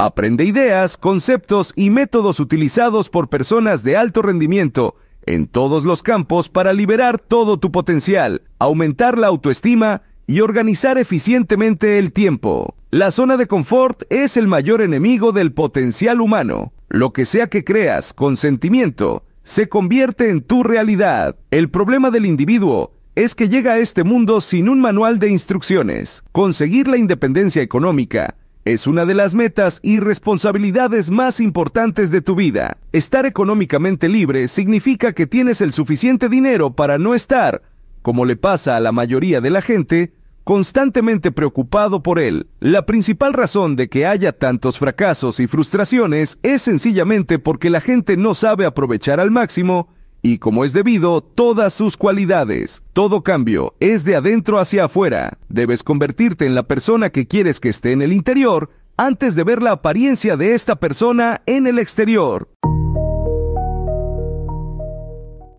Aprende ideas, conceptos y métodos utilizados por personas de alto rendimiento en todos los campos para liberar todo tu potencial, aumentar la autoestima y organizar eficientemente el tiempo. La zona de confort es el mayor enemigo del potencial humano. Lo que sea que creas con sentimiento se convierte en tu realidad. El problema del individuo es que llega a este mundo sin un manual de instrucciones. Conseguir la independencia económica es una de las metas y responsabilidades más importantes de tu vida. Estar económicamente libre significa que tienes el suficiente dinero para no estar, como le pasa a la mayoría de la gente, constantemente preocupado por él. La principal razón de que haya tantos fracasos y frustraciones es sencillamente porque la gente no sabe aprovechar al máximo y como es debido, todas sus cualidades. Todo cambio es de adentro hacia afuera. Debes convertirte en la persona que quieres que esté en el interior antes de ver la apariencia de esta persona en el exterior.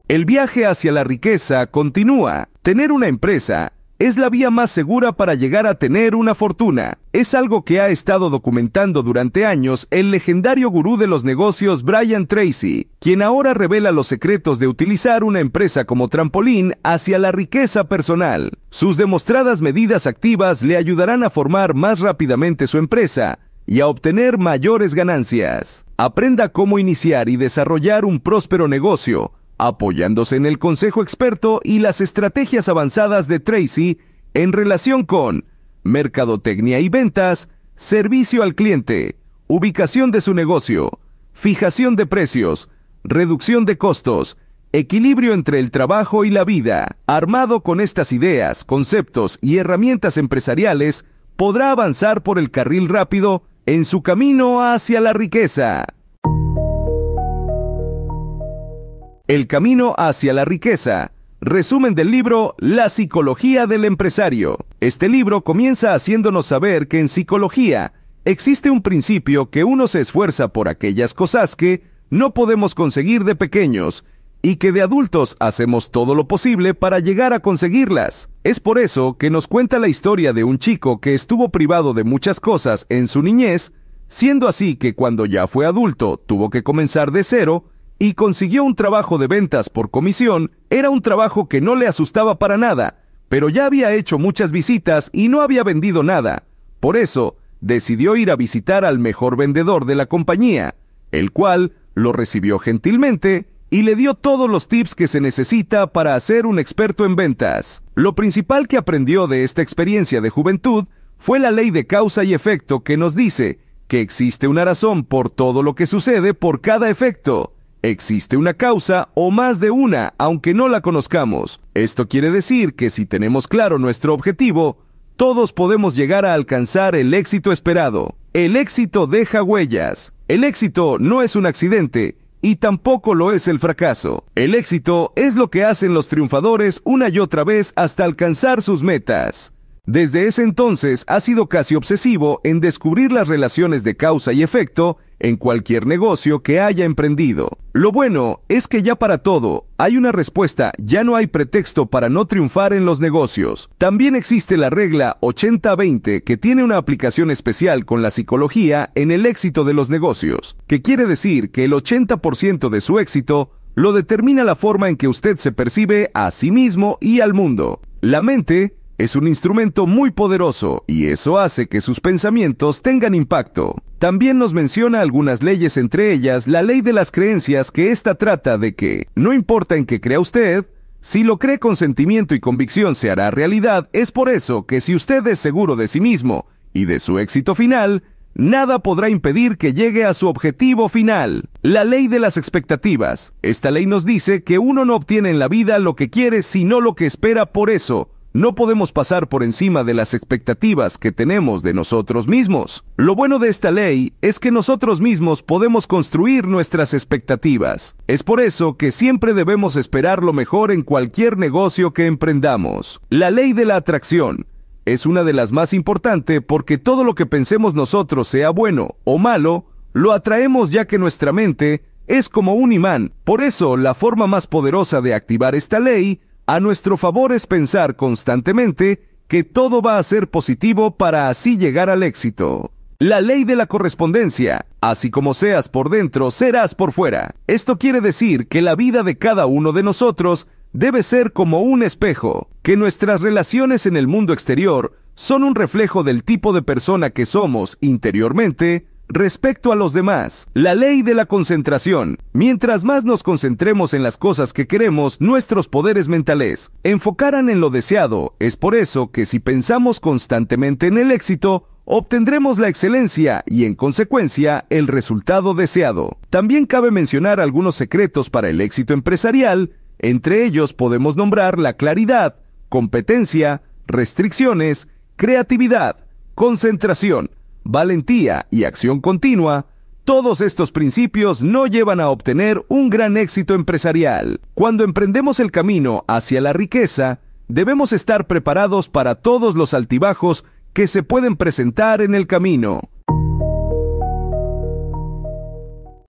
El viaje hacia la riqueza continúa. Tener una empresa es la vía más segura para llegar a tener una fortuna. Es algo que ha estado documentando durante años el legendario gurú de los negocios Brian Tracy, quien ahora revela los secretos de utilizar una empresa como trampolín hacia la riqueza personal. Sus demostradas medidas activas le ayudarán a formar más rápidamente su empresa y a obtener mayores ganancias. Aprenda cómo iniciar y desarrollar un próspero negocio apoyándose en el consejo experto y las estrategias avanzadas de Tracy en relación con mercadotecnia y ventas, servicio al cliente, ubicación de su negocio, fijación de precios, reducción de costos, equilibrio entre el trabajo y la vida. Armado con estas ideas, conceptos y herramientas empresariales, podrá avanzar por el carril rápido en su camino hacia la riqueza. El camino hacia la riqueza. Resumen del libro La psicología del empresario. Este libro comienza haciéndonos saber que en psicología existe un principio que uno se esfuerza por aquellas cosas que no podemos conseguir de pequeños y que de adultos hacemos todo lo posible para llegar a conseguirlas. Es por eso que nos cuenta la historia de un chico que estuvo privado de muchas cosas en su niñez, siendo así que cuando ya fue adulto tuvo que comenzar de cero y consiguió un trabajo de ventas por comisión, era un trabajo que no le asustaba para nada, pero ya había hecho muchas visitas y no había vendido nada. Por eso, decidió ir a visitar al mejor vendedor de la compañía, el cual lo recibió gentilmente y le dio todos los tips que se necesita para hacer un experto en ventas. Lo principal que aprendió de esta experiencia de juventud fue la ley de causa y efecto que nos dice que existe una razón por todo lo que sucede por cada efecto. Existe una causa o más de una, aunque no la conozcamos. Esto quiere decir que si tenemos claro nuestro objetivo, todos podemos llegar a alcanzar el éxito esperado. El éxito deja huellas. El éxito no es un accidente y tampoco lo es el fracaso. El éxito es lo que hacen los triunfadores una y otra vez hasta alcanzar sus metas. Desde ese entonces ha sido casi obsesivo en descubrir las relaciones de causa y efecto en cualquier negocio que haya emprendido. Lo bueno es que ya para todo hay una respuesta, ya no hay pretexto para no triunfar en los negocios. También existe la regla 80-20 que tiene una aplicación especial con la psicología en el éxito de los negocios, que quiere decir que el 80% de su éxito lo determina la forma en que usted se percibe a sí mismo y al mundo. La mente es un instrumento muy poderoso y eso hace que sus pensamientos tengan impacto. También nos menciona algunas leyes, entre ellas la ley de las creencias, que ésta trata de que, no importa en qué crea usted, si lo cree con sentimiento y convicción se hará realidad, es por eso que si usted es seguro de sí mismo y de su éxito final, nada podrá impedir que llegue a su objetivo final. La ley de las expectativas. Esta ley nos dice que uno no obtiene en la vida lo que quiere, sino lo que espera por eso. No podemos pasar por encima de las expectativas que tenemos de nosotros mismos. Lo bueno de esta ley es que nosotros mismos podemos construir nuestras expectativas. Es por eso que siempre debemos esperar lo mejor en cualquier negocio que emprendamos. La ley de la atracción es una de las más importantes porque todo lo que pensemos nosotros sea bueno o malo, lo atraemos ya que nuestra mente es como un imán. Por eso, la forma más poderosa de activar esta ley a nuestro favor es pensar constantemente que todo va a ser positivo para así llegar al éxito. La ley de la correspondencia. Así como seas por dentro, serás por fuera. Esto quiere decir que la vida de cada uno de nosotros debe ser como un espejo, que nuestras relaciones en el mundo exterior son un reflejo del tipo de persona que somos interiormente, respecto a los demás. La ley de la concentración. Mientras más nos concentremos en las cosas que queremos, nuestros poderes mentales enfocarán en lo deseado. Es por eso que si pensamos constantemente en el éxito, obtendremos la excelencia y en consecuencia el resultado deseado. También cabe mencionar algunos secretos para el éxito empresarial, entre ellos podemos nombrar la claridad, competencia, restricciones, creatividad, concentración, valentía y acción continua, todos estos principios no llevan a obtener un gran éxito empresarial. Cuando emprendemos el camino hacia la riqueza, debemos estar preparados para todos los altibajos que se pueden presentar en el camino.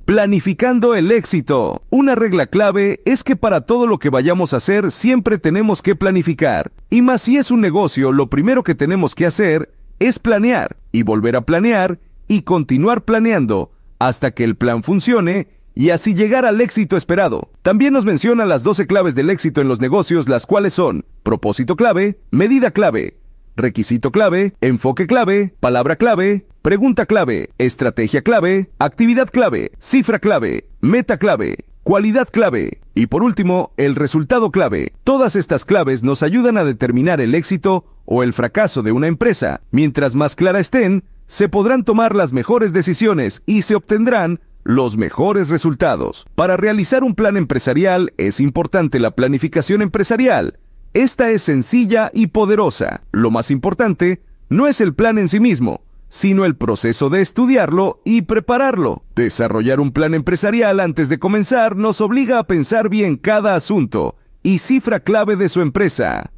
Planificando el éxito. Una regla clave es que para todo lo que vayamos a hacer siempre tenemos que planificar. Y más si es un negocio, lo primero que tenemos que hacer es planear y volver a planear y continuar planeando hasta que el plan funcione y así llegar al éxito esperado. También nos menciona las 12 claves del éxito en los negocios, las cuales son propósito clave, medida clave, requisito clave, enfoque clave, palabra clave, pregunta clave, estrategia clave, actividad clave, cifra clave, meta clave, cualidad clave, y por último, el resultado clave. Todas estas claves nos ayudan a determinar el éxito o el fracaso de una empresa. Mientras más claras estén, se podrán tomar las mejores decisiones y se obtendrán los mejores resultados. Para realizar un plan empresarial es importante la planificación empresarial. Esta es sencilla y poderosa. Lo más importante no es el plan en sí mismo, sino el proceso de estudiarlo y prepararlo. Desarrollar un plan empresarial antes de comenzar nos obliga a pensar bien cada asunto y cifra clave de su empresa.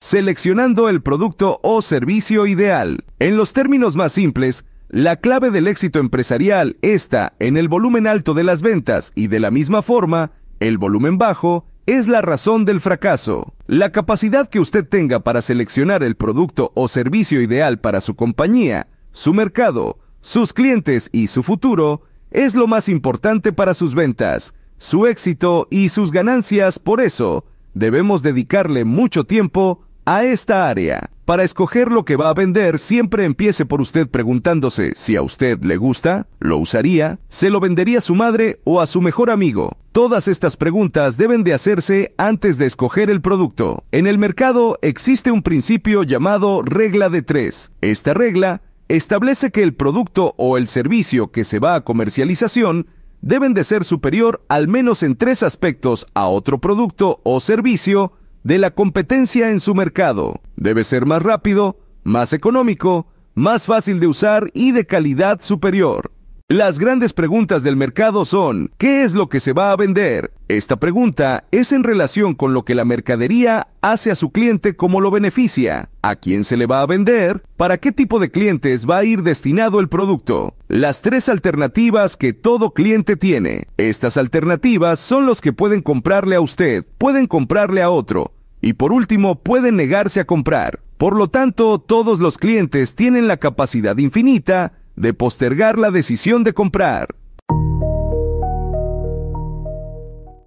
Seleccionando el producto o servicio ideal. En los términos más simples, la clave del éxito empresarial está en el volumen alto de las ventas y de la misma forma, el volumen bajo es la razón del fracaso. La capacidad que usted tenga para seleccionar el producto o servicio ideal para su compañía, su mercado, sus clientes y su futuro es lo más importante para sus ventas, su éxito y sus ganancias. Por eso, debemos dedicarle mucho tiempo a esta área. Para escoger lo que va a vender, siempre empiece por usted preguntándose si a usted le gusta, lo usaría, se lo vendería a su madre o a su mejor amigo. Todas estas preguntas deben de hacerse antes de escoger el producto. En el mercado existe un principio llamado regla de tres. Esta regla establece que el producto o el servicio que se va a comercialización deben de ser superior al menos en tres aspectos a otro producto o servicio de la competencia en su mercado. Debe ser más rápido, más económico, más fácil de usar y de calidad superior. Las grandes preguntas del mercado son, ¿qué es lo que se va a vender? Esta pregunta es en relación con lo que la mercadería hace a su cliente como lo beneficia, a quién se le va a vender, para qué tipo de clientes va a ir destinado el producto. Las tres alternativas que todo cliente tiene. Estas alternativas son los que pueden comprarle a usted, pueden comprarle a otro, y por último, pueden negarse a comprar. Por lo tanto, todos los clientes tienen la capacidad infinita de postergar la decisión de comprar.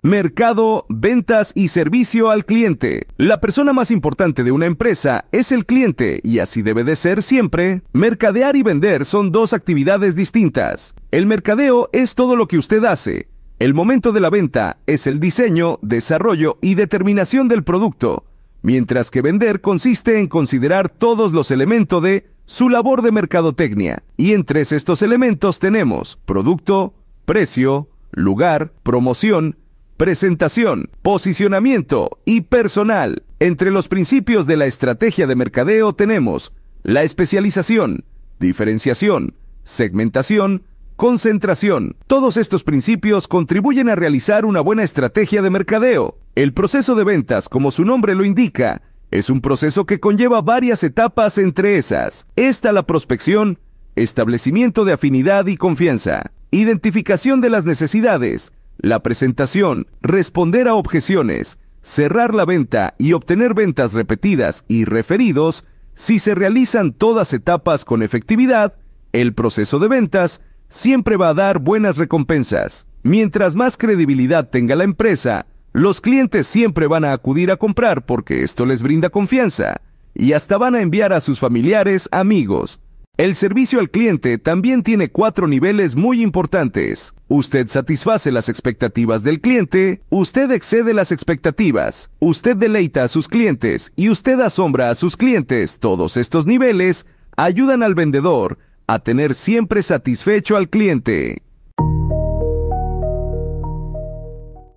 Mercado, ventas y servicio al cliente. La persona más importante de una empresa es el cliente y así debe de ser siempre. Mercadear y vender son dos actividades distintas. El mercadeo es todo lo que usted hace el momento de la venta es el diseño, desarrollo y determinación del producto, mientras que vender consiste en considerar todos los elementos de su labor de mercadotecnia. Y entre estos elementos tenemos producto, precio, lugar, promoción, presentación, posicionamiento y personal. Entre los principios de la estrategia de mercadeo tenemos la especialización, diferenciación, segmentación, Concentración. Todos estos principios contribuyen a realizar una buena estrategia de mercadeo. El proceso de ventas, como su nombre lo indica, es un proceso que conlleva varias etapas entre esas. está la prospección, establecimiento de afinidad y confianza, identificación de las necesidades, la presentación, responder a objeciones, cerrar la venta y obtener ventas repetidas y referidos, si se realizan todas etapas con efectividad, el proceso de ventas siempre va a dar buenas recompensas. Mientras más credibilidad tenga la empresa, los clientes siempre van a acudir a comprar porque esto les brinda confianza y hasta van a enviar a sus familiares, amigos. El servicio al cliente también tiene cuatro niveles muy importantes. Usted satisface las expectativas del cliente, usted excede las expectativas, usted deleita a sus clientes y usted asombra a sus clientes. Todos estos niveles ayudan al vendedor a tener siempre satisfecho al cliente.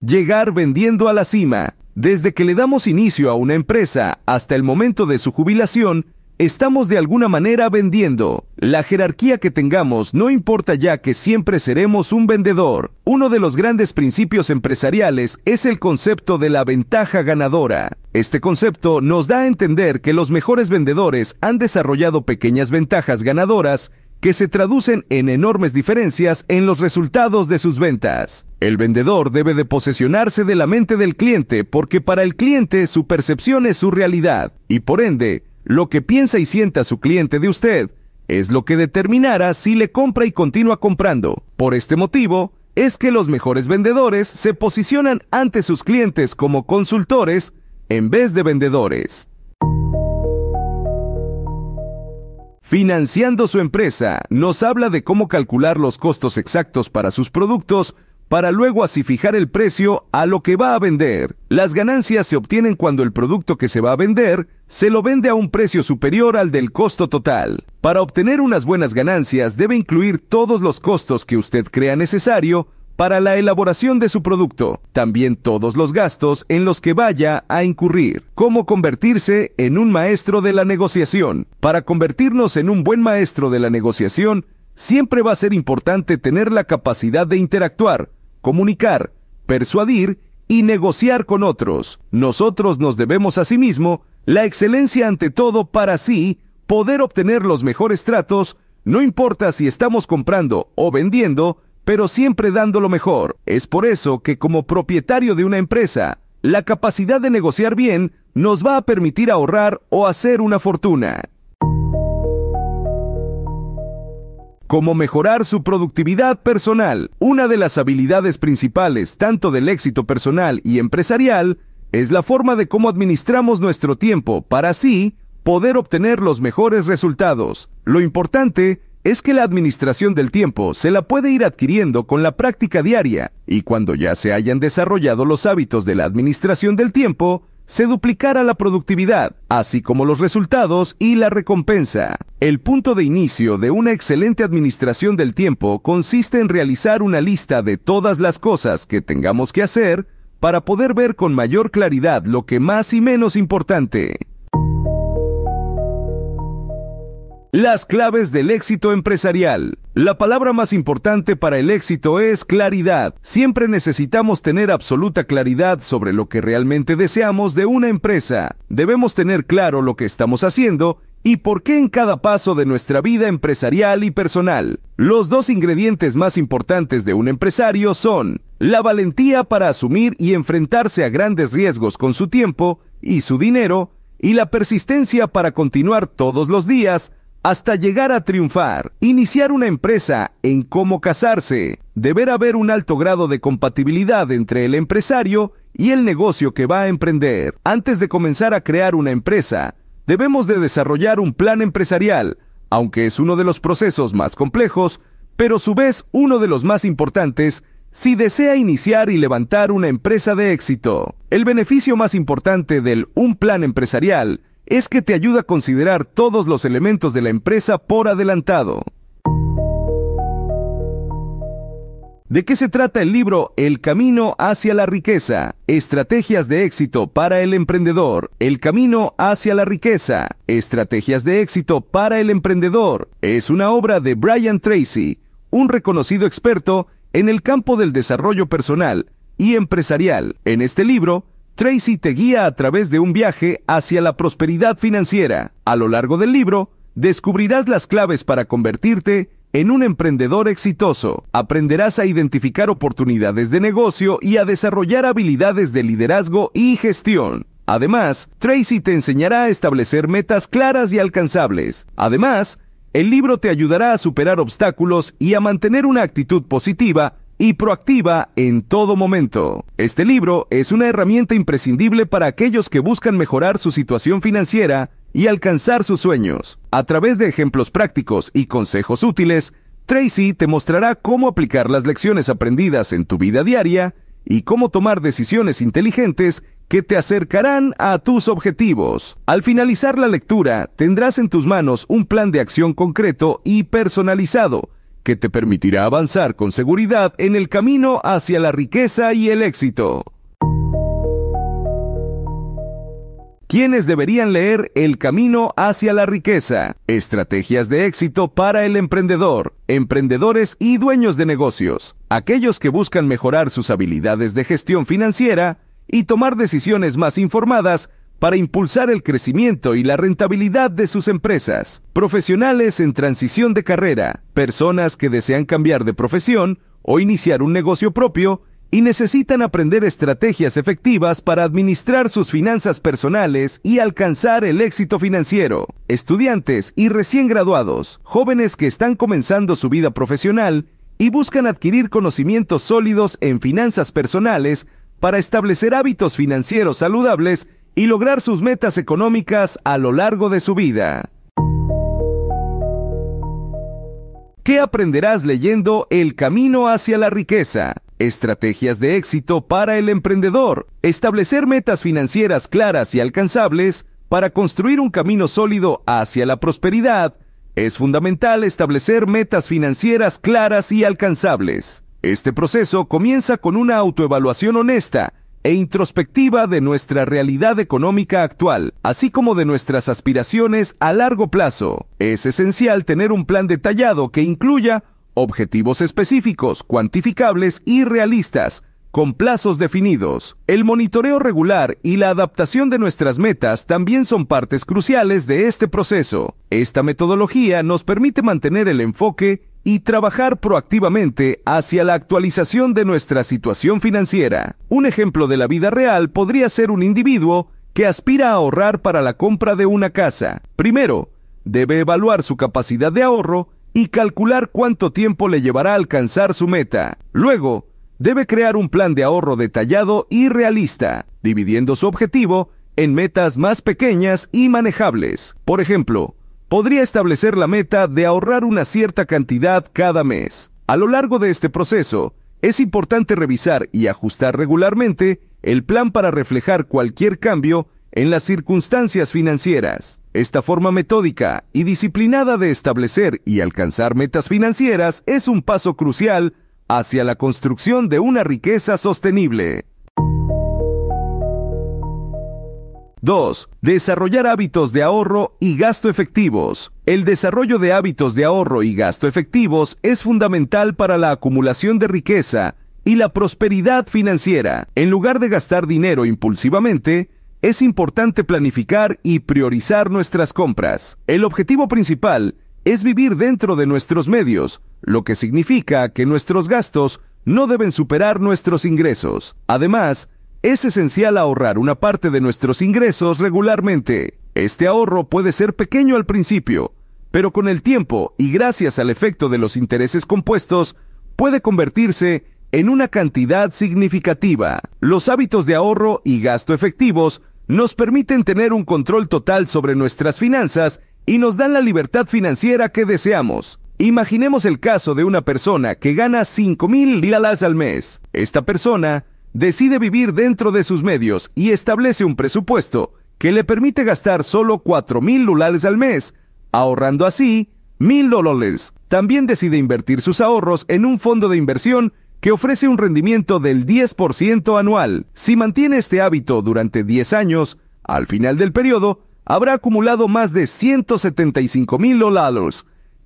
Llegar vendiendo a la cima. Desde que le damos inicio a una empresa hasta el momento de su jubilación, estamos de alguna manera vendiendo. La jerarquía que tengamos no importa ya que siempre seremos un vendedor. Uno de los grandes principios empresariales es el concepto de la ventaja ganadora. Este concepto nos da a entender que los mejores vendedores han desarrollado pequeñas ventajas ganadoras que se traducen en enormes diferencias en los resultados de sus ventas. El vendedor debe de posesionarse de la mente del cliente porque para el cliente su percepción es su realidad y por ende lo que piensa y sienta su cliente de usted es lo que determinará si le compra y continúa comprando. Por este motivo, es que los mejores vendedores se posicionan ante sus clientes como consultores en vez de vendedores. Financiando su empresa, nos habla de cómo calcular los costos exactos para sus productos para luego así fijar el precio a lo que va a vender. Las ganancias se obtienen cuando el producto que se va a vender se lo vende a un precio superior al del costo total. Para obtener unas buenas ganancias debe incluir todos los costos que usted crea necesario para la elaboración de su producto, también todos los gastos en los que vaya a incurrir. Cómo convertirse en un maestro de la negociación. Para convertirnos en un buen maestro de la negociación, siempre va a ser importante tener la capacidad de interactuar comunicar, persuadir y negociar con otros. Nosotros nos debemos a sí mismo la excelencia ante todo para así poder obtener los mejores tratos, no importa si estamos comprando o vendiendo, pero siempre dando lo mejor. Es por eso que como propietario de una empresa, la capacidad de negociar bien nos va a permitir ahorrar o hacer una fortuna. como mejorar su productividad personal. Una de las habilidades principales tanto del éxito personal y empresarial es la forma de cómo administramos nuestro tiempo para así poder obtener los mejores resultados. Lo importante es que la administración del tiempo se la puede ir adquiriendo con la práctica diaria y cuando ya se hayan desarrollado los hábitos de la administración del tiempo, se duplicará la productividad, así como los resultados y la recompensa. El punto de inicio de una excelente administración del tiempo consiste en realizar una lista de todas las cosas que tengamos que hacer para poder ver con mayor claridad lo que más y menos importante. Las claves del éxito empresarial. La palabra más importante para el éxito es claridad. Siempre necesitamos tener absoluta claridad sobre lo que realmente deseamos de una empresa. Debemos tener claro lo que estamos haciendo y por qué en cada paso de nuestra vida empresarial y personal. Los dos ingredientes más importantes de un empresario son la valentía para asumir y enfrentarse a grandes riesgos con su tiempo y su dinero, y la persistencia para continuar todos los días hasta llegar a triunfar, iniciar una empresa, en cómo casarse. Deberá haber un alto grado de compatibilidad entre el empresario y el negocio que va a emprender. Antes de comenzar a crear una empresa, debemos de desarrollar un plan empresarial, aunque es uno de los procesos más complejos, pero a su vez uno de los más importantes si desea iniciar y levantar una empresa de éxito. El beneficio más importante del un plan empresarial es que te ayuda a considerar todos los elementos de la empresa por adelantado. ¿De qué se trata el libro El Camino hacia la Riqueza? Estrategias de éxito para el emprendedor. El Camino hacia la Riqueza. Estrategias de éxito para el emprendedor. Es una obra de Brian Tracy, un reconocido experto en el campo del desarrollo personal y empresarial. En este libro, Tracy te guía a través de un viaje hacia la prosperidad financiera. A lo largo del libro, descubrirás las claves para convertirte en un emprendedor exitoso. Aprenderás a identificar oportunidades de negocio y a desarrollar habilidades de liderazgo y gestión. Además, Tracy te enseñará a establecer metas claras y alcanzables. Además, el libro te ayudará a superar obstáculos y a mantener una actitud positiva y proactiva en todo momento. Este libro es una herramienta imprescindible para aquellos que buscan mejorar su situación financiera y alcanzar sus sueños. A través de ejemplos prácticos y consejos útiles, Tracy te mostrará cómo aplicar las lecciones aprendidas en tu vida diaria y cómo tomar decisiones inteligentes que te acercarán a tus objetivos. Al finalizar la lectura, tendrás en tus manos un plan de acción concreto y personalizado que te permitirá avanzar con seguridad en el camino hacia la riqueza y el éxito. ¿Quiénes deberían leer El Camino hacia la Riqueza? Estrategias de éxito para el emprendedor, emprendedores y dueños de negocios, aquellos que buscan mejorar sus habilidades de gestión financiera y tomar decisiones más informadas para impulsar el crecimiento y la rentabilidad de sus empresas, profesionales en transición de carrera, personas que desean cambiar de profesión o iniciar un negocio propio y necesitan aprender estrategias efectivas para administrar sus finanzas personales y alcanzar el éxito financiero. Estudiantes y recién graduados, jóvenes que están comenzando su vida profesional y buscan adquirir conocimientos sólidos en finanzas personales para establecer hábitos financieros saludables y lograr sus metas económicas a lo largo de su vida. ¿Qué aprenderás leyendo El Camino hacia la Riqueza? Estrategias de éxito para el emprendedor. Establecer metas financieras claras y alcanzables para construir un camino sólido hacia la prosperidad. Es fundamental establecer metas financieras claras y alcanzables. Este proceso comienza con una autoevaluación honesta e introspectiva de nuestra realidad económica actual, así como de nuestras aspiraciones a largo plazo. Es esencial tener un plan detallado que incluya objetivos específicos, cuantificables y realistas, con plazos definidos. El monitoreo regular y la adaptación de nuestras metas también son partes cruciales de este proceso. Esta metodología nos permite mantener el enfoque y trabajar proactivamente hacia la actualización de nuestra situación financiera. Un ejemplo de la vida real podría ser un individuo que aspira a ahorrar para la compra de una casa. Primero, debe evaluar su capacidad de ahorro y calcular cuánto tiempo le llevará a alcanzar su meta. Luego, debe crear un plan de ahorro detallado y realista, dividiendo su objetivo en metas más pequeñas y manejables. Por ejemplo, podría establecer la meta de ahorrar una cierta cantidad cada mes. A lo largo de este proceso, es importante revisar y ajustar regularmente el plan para reflejar cualquier cambio en las circunstancias financieras. Esta forma metódica y disciplinada de establecer y alcanzar metas financieras es un paso crucial hacia la construcción de una riqueza sostenible. 2. Desarrollar hábitos de ahorro y gasto efectivos. El desarrollo de hábitos de ahorro y gasto efectivos es fundamental para la acumulación de riqueza y la prosperidad financiera. En lugar de gastar dinero impulsivamente, es importante planificar y priorizar nuestras compras. El objetivo principal es vivir dentro de nuestros medios, lo que significa que nuestros gastos no deben superar nuestros ingresos. Además, es esencial ahorrar una parte de nuestros ingresos regularmente. Este ahorro puede ser pequeño al principio, pero con el tiempo y gracias al efecto de los intereses compuestos, puede convertirse en una cantidad significativa. Los hábitos de ahorro y gasto efectivos nos permiten tener un control total sobre nuestras finanzas y nos dan la libertad financiera que deseamos. Imaginemos el caso de una persona que gana 5 mil al mes. Esta persona decide vivir dentro de sus medios y establece un presupuesto que le permite gastar solo 4.000 lulales al mes, ahorrando así 1.000 dólares. También decide invertir sus ahorros en un fondo de inversión que ofrece un rendimiento del 10% anual. Si mantiene este hábito durante 10 años, al final del periodo, habrá acumulado más de 175 mil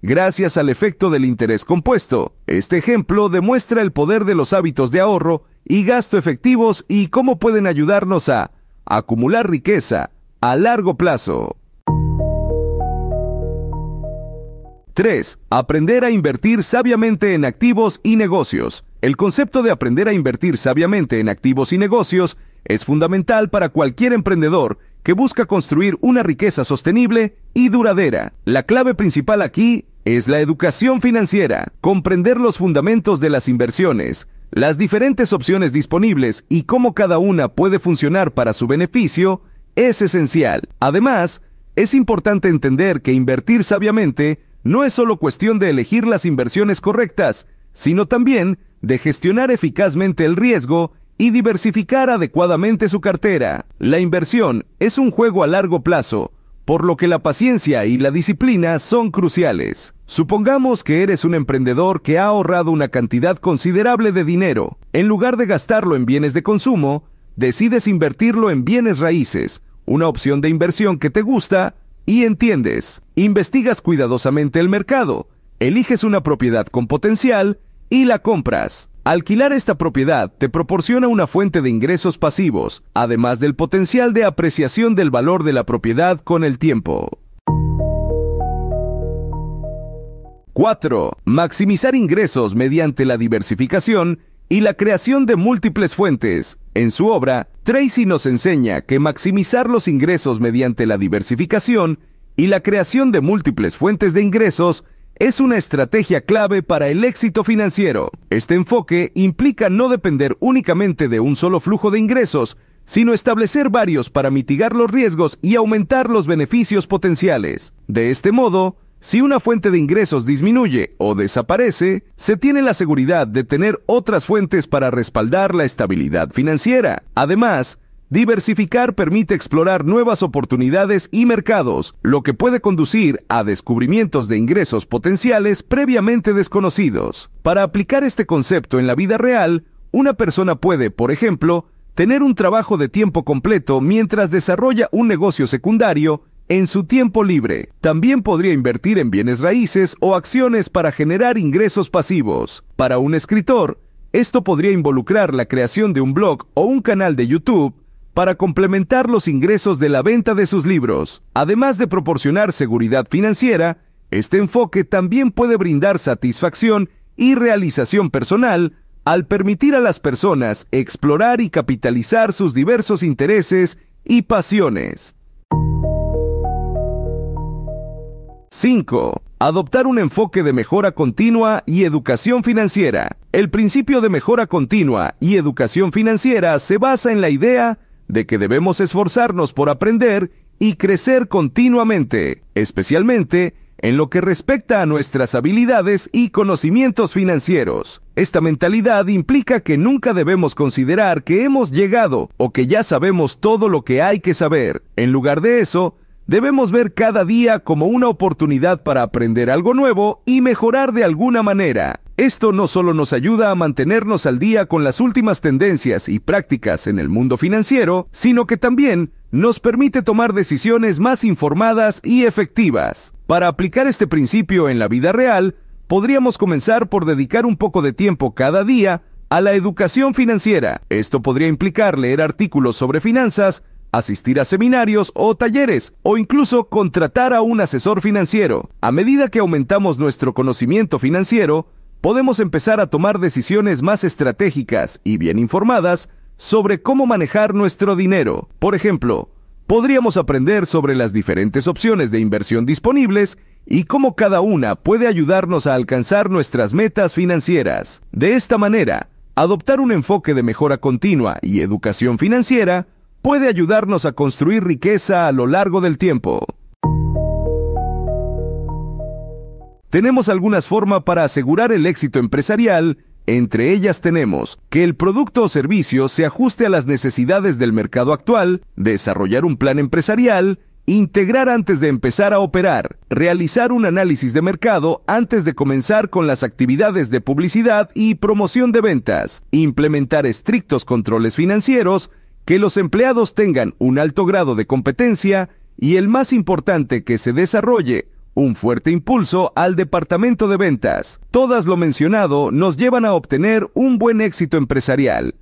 Gracias al efecto del interés compuesto, este ejemplo demuestra el poder de los hábitos de ahorro y gasto efectivos y cómo pueden ayudarnos a acumular riqueza a largo plazo. 3. Aprender a invertir sabiamente en activos y negocios. El concepto de aprender a invertir sabiamente en activos y negocios es fundamental para cualquier emprendedor que busca construir una riqueza sostenible y duradera. La clave principal aquí es la educación financiera, comprender los fundamentos de las inversiones, las diferentes opciones disponibles y cómo cada una puede funcionar para su beneficio es esencial. Además, es importante entender que invertir sabiamente no es solo cuestión de elegir las inversiones correctas, sino también de gestionar eficazmente el riesgo y diversificar adecuadamente su cartera. La inversión es un juego a largo plazo, por lo que la paciencia y la disciplina son cruciales. Supongamos que eres un emprendedor que ha ahorrado una cantidad considerable de dinero. En lugar de gastarlo en bienes de consumo, decides invertirlo en bienes raíces, una opción de inversión que te gusta y entiendes. Investigas cuidadosamente el mercado, eliges una propiedad con potencial y la compras. Alquilar esta propiedad te proporciona una fuente de ingresos pasivos, además del potencial de apreciación del valor de la propiedad con el tiempo. 4. Maximizar ingresos mediante la diversificación y la creación de múltiples fuentes. En su obra, Tracy nos enseña que maximizar los ingresos mediante la diversificación y la creación de múltiples fuentes de ingresos es una estrategia clave para el éxito financiero. Este enfoque implica no depender únicamente de un solo flujo de ingresos, sino establecer varios para mitigar los riesgos y aumentar los beneficios potenciales. De este modo, si una fuente de ingresos disminuye o desaparece, se tiene la seguridad de tener otras fuentes para respaldar la estabilidad financiera. Además, Diversificar permite explorar nuevas oportunidades y mercados, lo que puede conducir a descubrimientos de ingresos potenciales previamente desconocidos. Para aplicar este concepto en la vida real, una persona puede, por ejemplo, tener un trabajo de tiempo completo mientras desarrolla un negocio secundario en su tiempo libre. También podría invertir en bienes raíces o acciones para generar ingresos pasivos. Para un escritor, esto podría involucrar la creación de un blog o un canal de YouTube para complementar los ingresos de la venta de sus libros. Además de proporcionar seguridad financiera, este enfoque también puede brindar satisfacción y realización personal al permitir a las personas explorar y capitalizar sus diversos intereses y pasiones. 5. Adoptar un enfoque de mejora continua y educación financiera. El principio de mejora continua y educación financiera se basa en la idea de que debemos esforzarnos por aprender y crecer continuamente, especialmente en lo que respecta a nuestras habilidades y conocimientos financieros. Esta mentalidad implica que nunca debemos considerar que hemos llegado o que ya sabemos todo lo que hay que saber. En lugar de eso, debemos ver cada día como una oportunidad para aprender algo nuevo y mejorar de alguna manera. Esto no solo nos ayuda a mantenernos al día con las últimas tendencias y prácticas en el mundo financiero, sino que también nos permite tomar decisiones más informadas y efectivas. Para aplicar este principio en la vida real, podríamos comenzar por dedicar un poco de tiempo cada día a la educación financiera. Esto podría implicar leer artículos sobre finanzas, asistir a seminarios o talleres, o incluso contratar a un asesor financiero. A medida que aumentamos nuestro conocimiento financiero, podemos empezar a tomar decisiones más estratégicas y bien informadas sobre cómo manejar nuestro dinero. Por ejemplo, podríamos aprender sobre las diferentes opciones de inversión disponibles y cómo cada una puede ayudarnos a alcanzar nuestras metas financieras. De esta manera, adoptar un enfoque de mejora continua y educación financiera puede ayudarnos a construir riqueza a lo largo del tiempo. tenemos algunas formas para asegurar el éxito empresarial, entre ellas tenemos que el producto o servicio se ajuste a las necesidades del mercado actual, desarrollar un plan empresarial, Integrar antes de empezar a operar. Realizar un análisis de mercado antes de comenzar con las actividades de publicidad y promoción de ventas. Implementar estrictos controles financieros. Que los empleados tengan un alto grado de competencia. Y el más importante que se desarrolle un fuerte impulso al departamento de ventas. Todas lo mencionado nos llevan a obtener un buen éxito empresarial.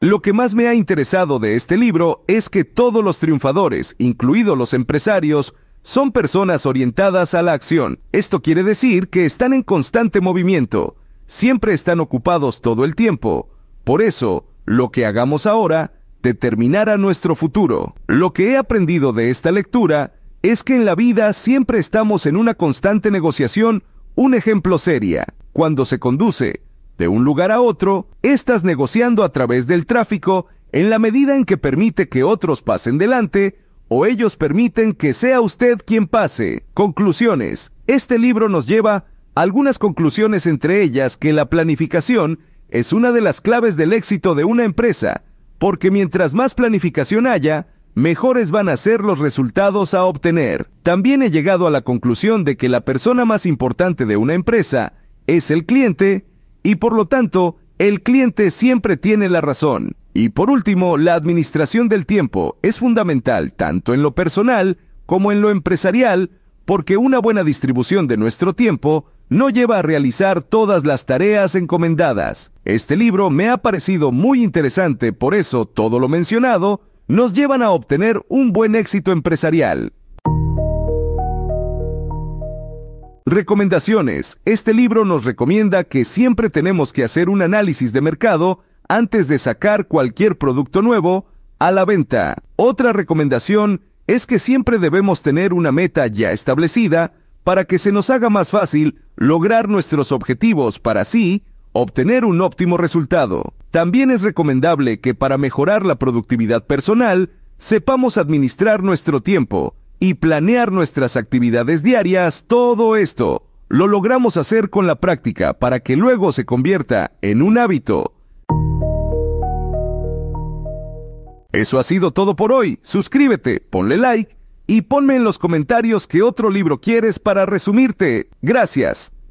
Lo que más me ha interesado de este libro es que todos los triunfadores, incluidos los empresarios, son personas orientadas a la acción. Esto quiere decir que están en constante movimiento, siempre están ocupados todo el tiempo. Por eso, lo que hagamos ahora determinará nuestro futuro. Lo que he aprendido de esta lectura es que en la vida siempre estamos en una constante negociación, un ejemplo seria. Cuando se conduce de un lugar a otro, estás negociando a través del tráfico en la medida en que permite que otros pasen delante o ellos permiten que sea usted quien pase. Conclusiones. Este libro nos lleva algunas conclusiones entre ellas que la planificación es una de las claves del éxito de una empresa, porque mientras más planificación haya, mejores van a ser los resultados a obtener. También he llegado a la conclusión de que la persona más importante de una empresa es el cliente y por lo tanto el cliente siempre tiene la razón. Y por último, la administración del tiempo es fundamental tanto en lo personal como en lo empresarial porque una buena distribución de nuestro tiempo no lleva a realizar todas las tareas encomendadas. Este libro me ha parecido muy interesante, por eso todo lo mencionado nos llevan a obtener un buen éxito empresarial. Recomendaciones. Este libro nos recomienda que siempre tenemos que hacer un análisis de mercado antes de sacar cualquier producto nuevo a la venta. Otra recomendación es es que siempre debemos tener una meta ya establecida para que se nos haga más fácil lograr nuestros objetivos para así obtener un óptimo resultado. También es recomendable que para mejorar la productividad personal, sepamos administrar nuestro tiempo y planear nuestras actividades diarias, todo esto lo logramos hacer con la práctica para que luego se convierta en un hábito. Eso ha sido todo por hoy. Suscríbete, ponle like y ponme en los comentarios qué otro libro quieres para resumirte. Gracias.